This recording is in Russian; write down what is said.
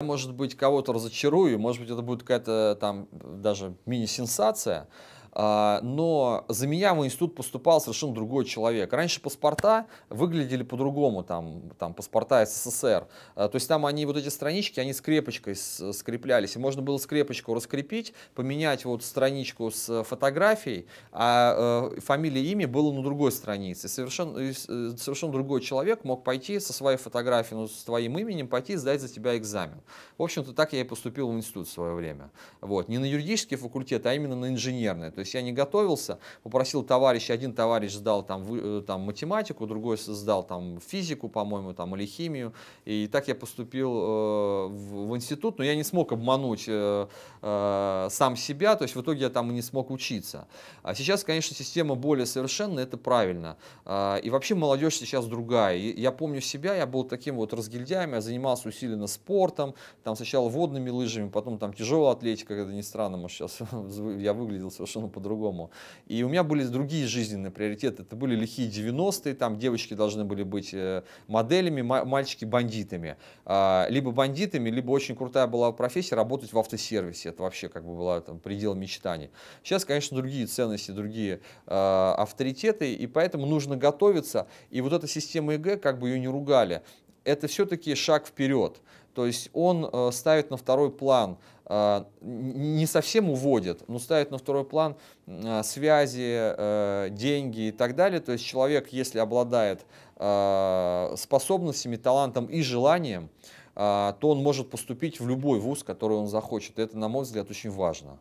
Может быть, кого-то разочарую, может быть, это будет какая-то там даже мини-сенсация, а, но за меня в институт поступал совершенно другой человек. Раньше паспорта выглядели по-другому, там, там паспорта СССР. А, то есть там они, вот эти странички, они скрепочкой скреплялись, и можно было скрепочку раскрепить, поменять вот страничку с фотографией, а э, фамилия, имя было на другой странице. Совершенно, э, э, совершенно другой человек мог пойти со своей фотографией, ну, с твоим именем, пойти и сдать за тебя экзамен. В общем-то, так я и поступил в институт в свое время. Вот. Не на юридический факультет, а именно на инженерный. То есть я не готовился, попросил товарища, один товарищ сдал там, вы, э, там математику, другой сдал там физику, по-моему, там или химию. И так я поступил э, в институт, но я не смог обмануть э, э, сам себя, то есть в итоге я там и не смог учиться. А сейчас, конечно, система более совершенная, это правильно. Э, и вообще молодежь сейчас другая. И я помню себя, я был таким вот разгильдяем, я занимался усиленно спортом, там сначала водными лыжами, потом там тяжелая атлетика, это не странно, может сейчас я выглядел совершенно по-другому. И у меня были другие жизненные приоритеты, это были лихие 90-е, там девочки должны были быть э, моделями, мальчики бандитами. А, либо бандитами, либо очень очень крутая была профессия работать в автосервисе. Это вообще как бы была там предел мечтаний. Сейчас, конечно, другие ценности, другие э, авторитеты, и поэтому нужно готовиться. И вот эта система ЕГЭ, как бы ее не ругали, это все-таки шаг вперед. То есть он э, ставит на второй план, э, не совсем уводит, но ставит на второй план э, связи, э, деньги и так далее. То есть человек, если обладает э, способностями, талантом и желанием, э, а, то он может поступить в любой вуз, который он захочет. это, на мой взгляд, очень важно.